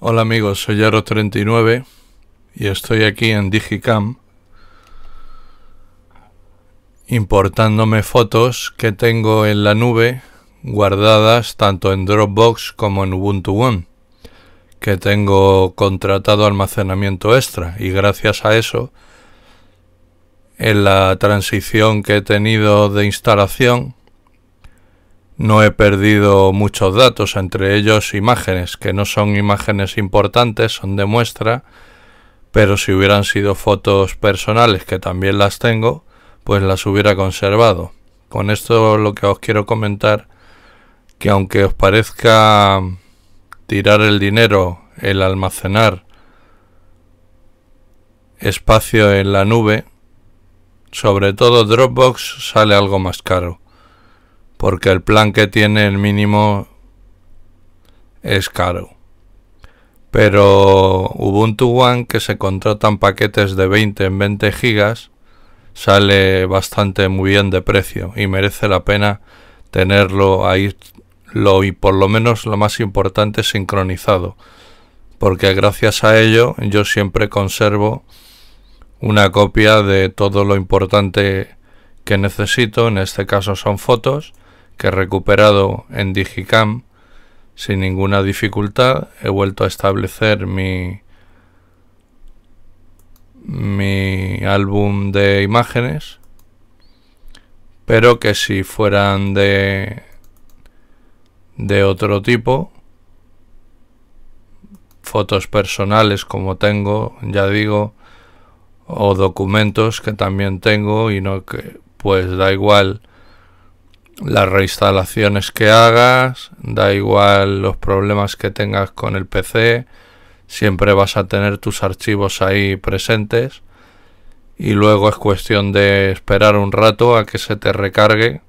Hola amigos, soy Yaro39 y estoy aquí en Digicam importándome fotos que tengo en la nube guardadas tanto en Dropbox como en Ubuntu One que tengo contratado almacenamiento extra y gracias a eso en la transición que he tenido de instalación no he perdido muchos datos, entre ellos imágenes, que no son imágenes importantes, son de muestra, pero si hubieran sido fotos personales, que también las tengo, pues las hubiera conservado. Con esto lo que os quiero comentar, que aunque os parezca tirar el dinero, el almacenar espacio en la nube, sobre todo Dropbox sale algo más caro porque el plan que tiene el mínimo es caro. Pero Ubuntu One, que se contratan paquetes de 20 en 20 gigas, sale bastante muy bien de precio y merece la pena tenerlo ahí lo, y por lo menos lo más importante sincronizado porque gracias a ello yo siempre conservo una copia de todo lo importante que necesito en este caso son fotos que he recuperado en Digicam sin ninguna dificultad. He vuelto a establecer mi, mi álbum de imágenes, pero que si fueran de, de otro tipo, fotos personales como tengo, ya digo, o documentos que también tengo y no que pues da igual las reinstalaciones que hagas, da igual los problemas que tengas con el PC, siempre vas a tener tus archivos ahí presentes y luego es cuestión de esperar un rato a que se te recargue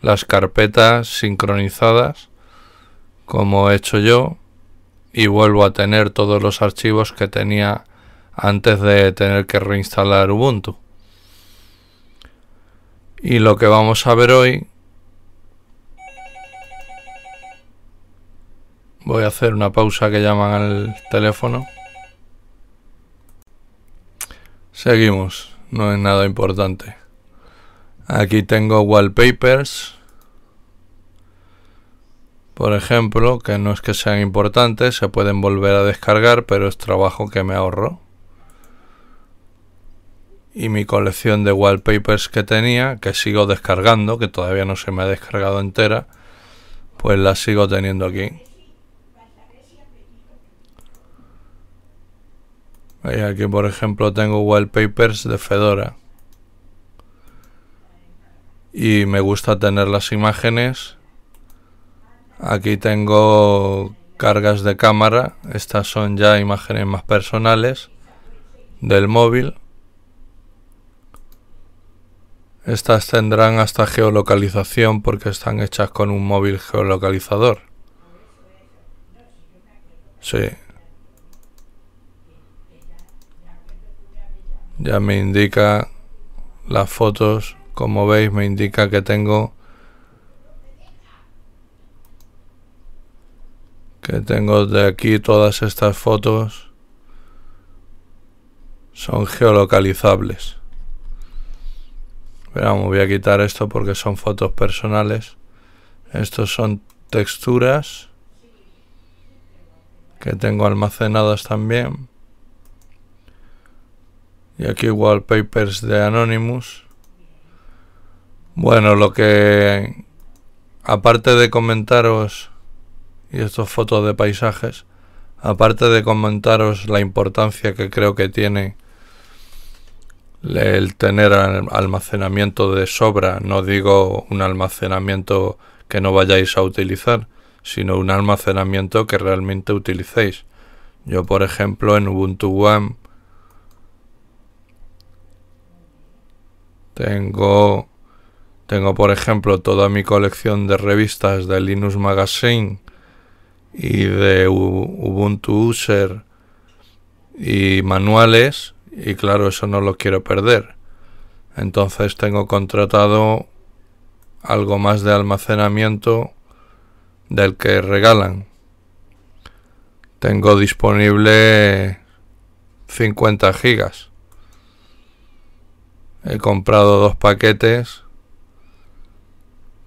las carpetas sincronizadas como he hecho yo y vuelvo a tener todos los archivos que tenía antes de tener que reinstalar Ubuntu. Y lo que vamos a ver hoy Voy a hacer una pausa que llaman al teléfono. Seguimos, no es nada importante. Aquí tengo wallpapers. Por ejemplo, que no es que sean importantes, se pueden volver a descargar, pero es trabajo que me ahorro. Y mi colección de wallpapers que tenía, que sigo descargando, que todavía no se me ha descargado entera, pues la sigo teniendo aquí. aquí por ejemplo tengo wallpapers de Fedora. Y me gusta tener las imágenes. Aquí tengo cargas de cámara. Estas son ya imágenes más personales del móvil. Estas tendrán hasta geolocalización porque están hechas con un móvil geolocalizador. Sí, ya me indica las fotos como veis me indica que tengo que tengo de aquí todas estas fotos son geolocalizables pero voy a quitar esto porque son fotos personales estos son texturas que tengo almacenadas también y aquí wallpapers de Anonymous. Bueno, lo que aparte de comentaros y estas fotos de paisajes, aparte de comentaros la importancia que creo que tiene el tener almacenamiento de sobra, no digo un almacenamiento que no vayáis a utilizar, sino un almacenamiento que realmente utilicéis. Yo, por ejemplo, en Ubuntu One Tengo, tengo por ejemplo toda mi colección de revistas de Linux Magazine y de Ubuntu User y manuales y claro, eso no lo quiero perder. Entonces tengo contratado algo más de almacenamiento del que regalan. Tengo disponible 50 gigas. He comprado dos paquetes.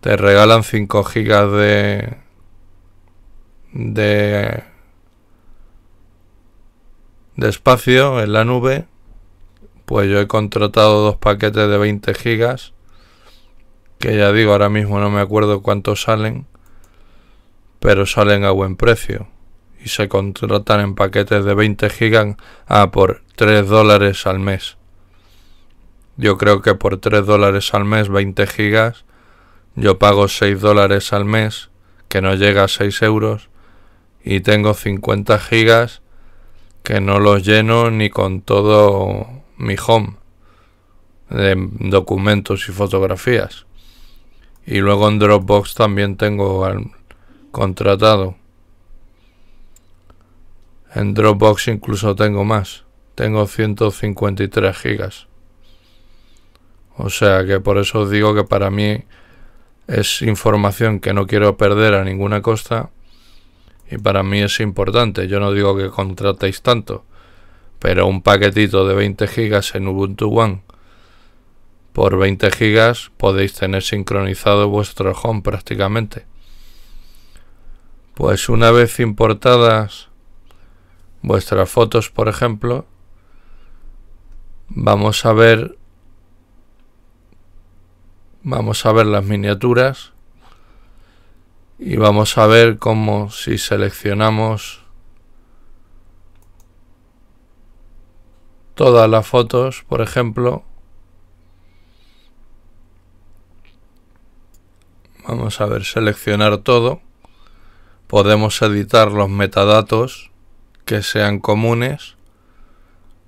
Te regalan 5 gigas de. espacio en la nube. Pues yo he contratado dos paquetes de 20 gigas. Que ya digo, ahora mismo no me acuerdo cuántos salen. Pero salen a buen precio y se contratan en paquetes de 20 gigas a por 3 dólares al mes. Yo creo que por 3 dólares al mes, 20 gigas, yo pago 6 dólares al mes, que no llega a 6 euros, y tengo 50 gigas que no los lleno ni con todo mi home de documentos y fotografías. Y luego en Dropbox también tengo contratado. En Dropbox incluso tengo más. Tengo 153 gigas. O sea que por eso os digo que para mí es información que no quiero perder a ninguna costa y para mí es importante. Yo no digo que contratéis tanto, pero un paquetito de 20 gigas en Ubuntu One por 20 gigas podéis tener sincronizado vuestro home prácticamente. Pues una vez importadas vuestras fotos, por ejemplo, vamos a ver Vamos a ver las miniaturas y vamos a ver cómo si seleccionamos todas las fotos, por ejemplo, vamos a ver seleccionar todo, podemos editar los metadatos que sean comunes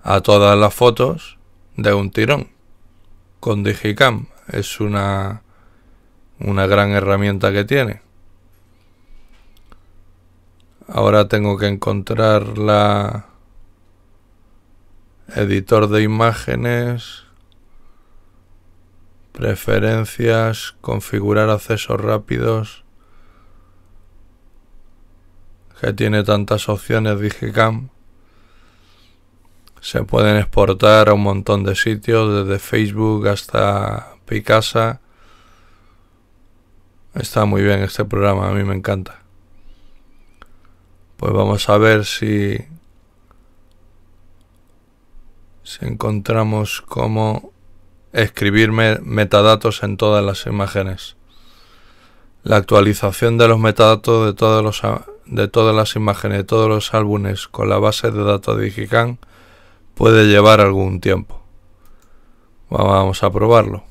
a todas las fotos de un tirón con Digicam es una, una gran herramienta que tiene. Ahora tengo que encontrar la editor de imágenes, preferencias, configurar accesos rápidos, que tiene tantas opciones Digicam. Se pueden exportar a un montón de sitios, desde Facebook hasta Picasa. Está muy bien este programa, a mí me encanta. Pues vamos a ver si, si encontramos cómo escribirme metadatos en todas las imágenes. La actualización de los metadatos de, de todas las imágenes de todos los álbumes con la base de datos de Digicam puede llevar algún tiempo. Vamos a probarlo.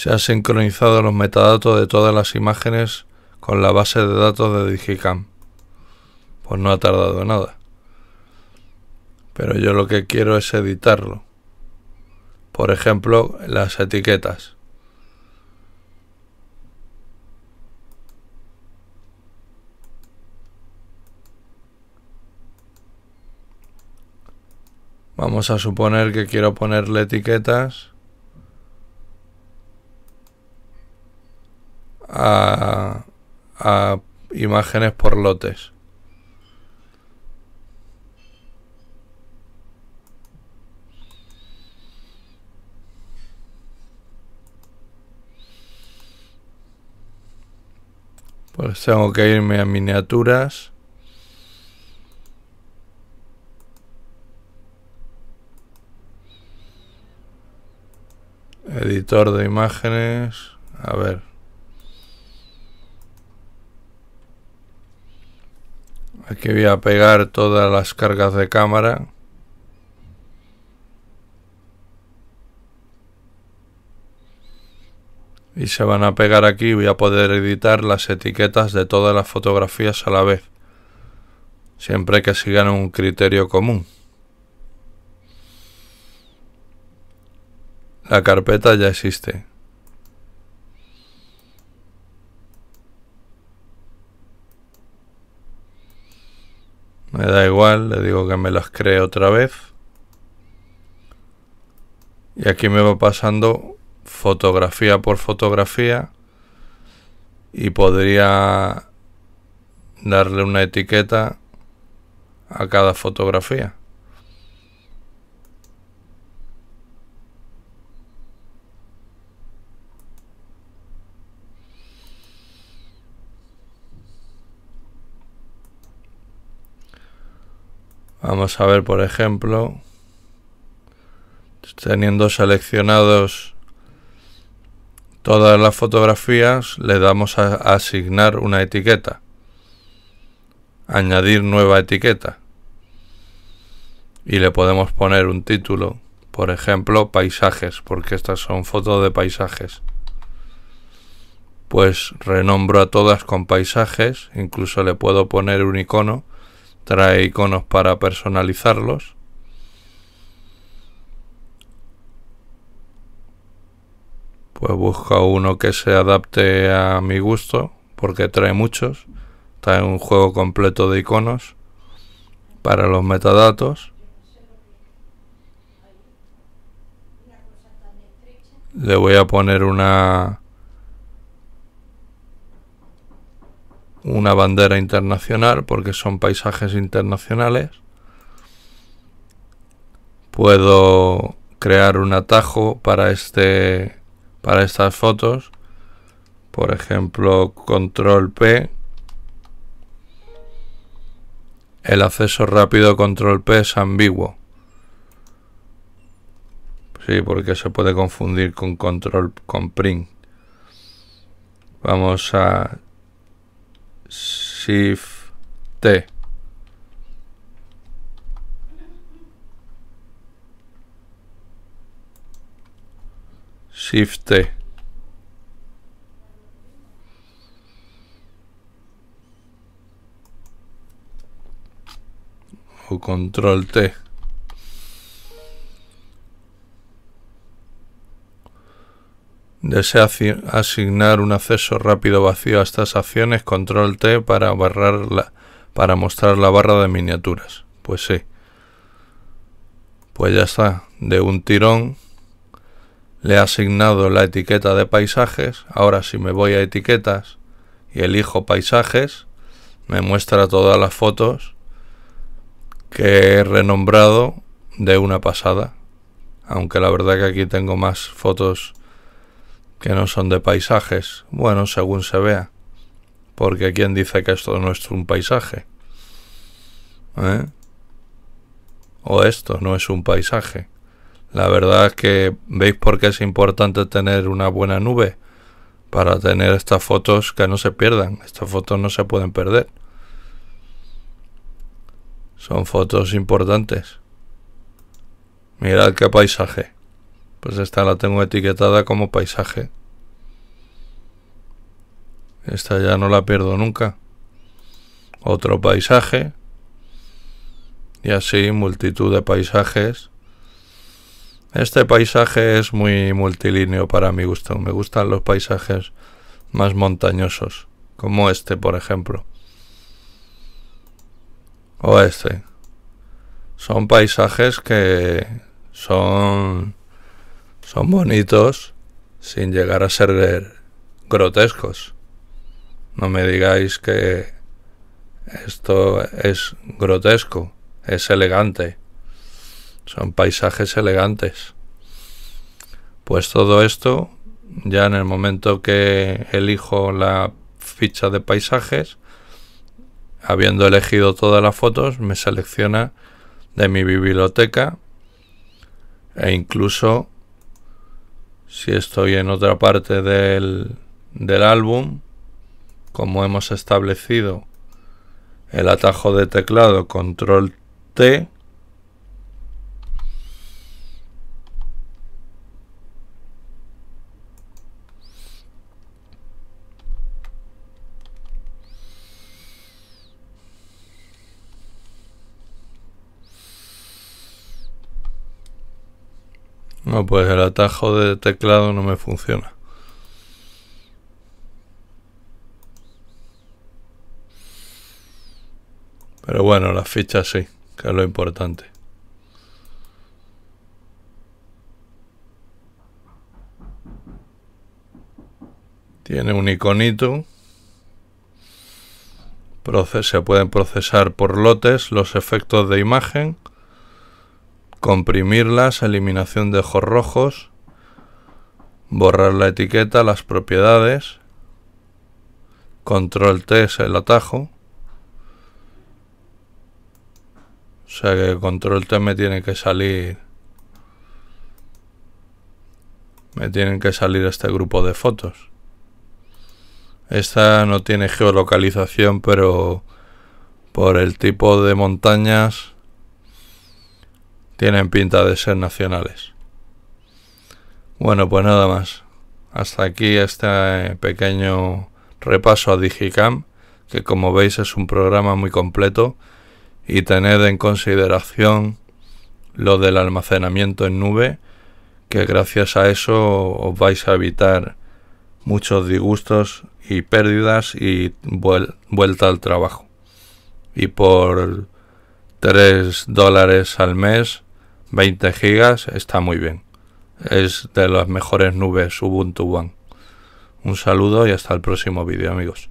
se han sincronizado los metadatos de todas las imágenes con la base de datos de Digicam. Pues no ha tardado nada. Pero yo lo que quiero es editarlo. Por ejemplo, las etiquetas. Vamos a suponer que quiero ponerle etiquetas a, imágenes por lotes. Pues tengo que irme a miniaturas. Editor de imágenes. A ver. Aquí voy a pegar todas las cargas de cámara. Y se van a pegar aquí voy a poder editar las etiquetas de todas las fotografías a la vez. Siempre que sigan un criterio común. La carpeta ya existe. Me da igual, le digo que me las cree otra vez. Y aquí me va pasando fotografía por fotografía. Y podría darle una etiqueta a cada fotografía. Vamos a ver, por ejemplo, teniendo seleccionados todas las fotografías, le damos a asignar una etiqueta. Añadir nueva etiqueta. Y le podemos poner un título, por ejemplo, paisajes, porque estas son fotos de paisajes. Pues renombro a todas con paisajes, incluso le puedo poner un icono trae iconos para personalizarlos. Pues busca uno que se adapte a mi gusto, porque trae muchos. Trae un juego completo de iconos para los metadatos. Le voy a poner una una bandera internacional porque son paisajes internacionales. Puedo crear un atajo para este para estas fotos. Por ejemplo, control P. El acceso rápido control P es ambiguo. Sí, porque se puede confundir con control con print. Vamos a Shift T. Shift T. O control T. Desea asignar un acceso rápido vacío a estas acciones, control T para barrar para mostrar la barra de miniaturas. Pues sí. Pues ya está. De un tirón le he asignado la etiqueta de paisajes. Ahora si me voy a etiquetas y elijo paisajes, me muestra todas las fotos que he renombrado de una pasada. Aunque la verdad que aquí tengo más fotos que no son de paisajes, bueno, según se vea, porque ¿quién dice que esto no es un paisaje? ¿Eh? O esto no es un paisaje. La verdad es que veis por qué es importante tener una buena nube para tener estas fotos que no se pierdan. Estas fotos no se pueden perder. Son fotos importantes. Mirad qué paisaje. Pues esta la tengo etiquetada como paisaje. Esta ya no la pierdo nunca. Otro paisaje. Y así multitud de paisajes. Este paisaje es muy multilíneo para mi gusto. Me gustan los paisajes más montañosos, como este, por ejemplo. O este. Son paisajes que son son bonitos sin llegar a ser grotescos. No me digáis que esto es grotesco, es elegante. Son paisajes elegantes. Pues todo esto, ya en el momento que elijo la ficha de paisajes, habiendo elegido todas las fotos, me selecciona de mi biblioteca e incluso si estoy en otra parte del, álbum, como hemos establecido el atajo de teclado control T, No, pues el atajo de teclado no me funciona. Pero bueno, las fichas sí, que es lo importante. Tiene un iconito. se pueden procesar por lotes los efectos de imagen comprimirlas, eliminación de ojos rojos, borrar la etiqueta, las propiedades, control T es el atajo, o sea que control T me tiene que salir me tienen que salir este grupo de fotos. Esta no tiene geolocalización, pero por el tipo de montañas tienen pinta de ser nacionales. Bueno, pues nada más. Hasta aquí este pequeño repaso a Digicam, que como veis es un programa muy completo y tened en consideración lo del almacenamiento en nube, que gracias a eso os vais a evitar muchos disgustos y pérdidas y vuelta al trabajo. Y por 3 dólares al mes 20 gigas está muy bien. Es de las mejores nubes Ubuntu One. Un saludo y hasta el próximo vídeo amigos.